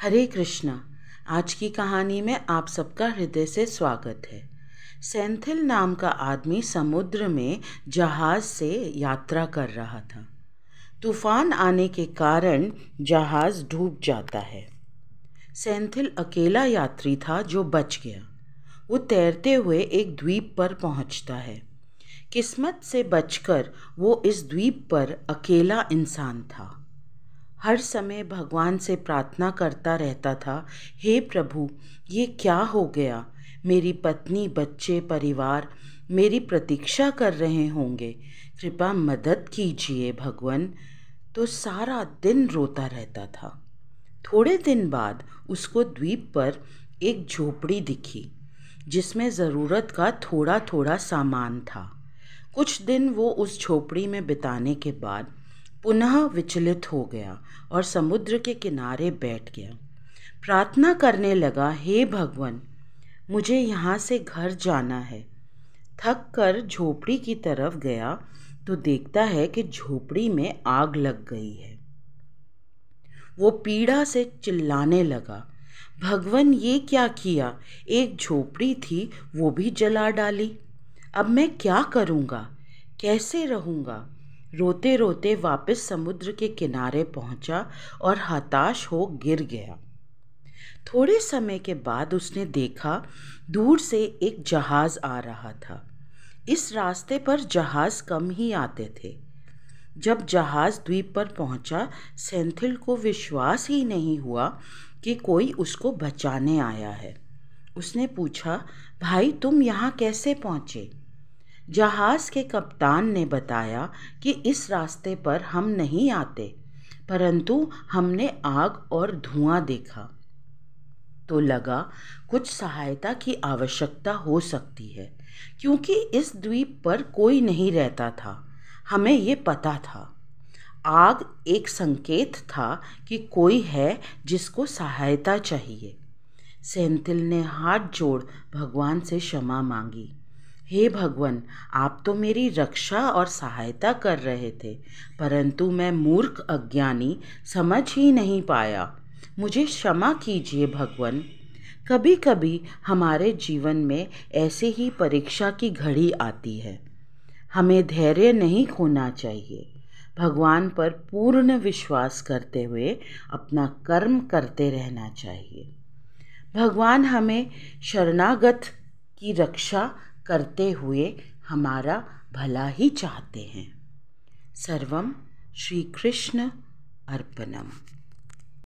हरे कृष्णा आज की कहानी में आप सबका हृदय से स्वागत है सेंथिल नाम का आदमी समुद्र में जहाज से यात्रा कर रहा था तूफान आने के कारण जहाज डूब जाता है सेंथिल अकेला यात्री था जो बच गया वो तैरते हुए एक द्वीप पर पहुंचता है किस्मत से बचकर वो इस द्वीप पर अकेला इंसान था हर समय भगवान से प्रार्थना करता रहता था हे प्रभु ये क्या हो गया मेरी पत्नी बच्चे परिवार मेरी प्रतीक्षा कर रहे होंगे कृपा मदद कीजिए भगवान तो सारा दिन रोता रहता था थोड़े दिन बाद उसको द्वीप पर एक झोपड़ी दिखी जिसमें ज़रूरत का थोड़ा थोड़ा सामान था कुछ दिन वो उस झोपड़ी में बिताने के बाद पुनः विचलित हो गया और समुद्र के किनारे बैठ गया प्रार्थना करने लगा हे भगवान मुझे यहाँ से घर जाना है थक कर झोपड़ी की तरफ गया तो देखता है कि झोपड़ी में आग लग गई है वो पीड़ा से चिल्लाने लगा भगवान ये क्या किया एक झोपड़ी थी वो भी जला डाली अब मैं क्या करूँगा कैसे रहूँगा रोते रोते वापस समुद्र के किनारे पहुंचा और हताश हो गिर गया थोड़े समय के बाद उसने देखा दूर से एक जहाज़ आ रहा था इस रास्ते पर जहाज़ कम ही आते थे जब जहाज़ द्वीप पर पहुंचा सेंथिल को विश्वास ही नहीं हुआ कि कोई उसको बचाने आया है उसने पूछा भाई तुम यहाँ कैसे पहुँचे जहाज़ के कप्तान ने बताया कि इस रास्ते पर हम नहीं आते परंतु हमने आग और धुआं देखा तो लगा कुछ सहायता की आवश्यकता हो सकती है क्योंकि इस द्वीप पर कोई नहीं रहता था हमें ये पता था आग एक संकेत था कि कोई है जिसको सहायता चाहिए सेंथिल ने हाथ जोड़ भगवान से क्षमा मांगी हे भगवान आप तो मेरी रक्षा और सहायता कर रहे थे परंतु मैं मूर्ख अज्ञानी समझ ही नहीं पाया मुझे क्षमा कीजिए भगवान कभी कभी हमारे जीवन में ऐसे ही परीक्षा की घड़ी आती है हमें धैर्य नहीं खोना चाहिए भगवान पर पूर्ण विश्वास करते हुए अपना कर्म करते रहना चाहिए भगवान हमें शरणागत की रक्षा करते हुए हमारा भला ही चाहते हैं सर्वम श्री कृष्ण अर्पणम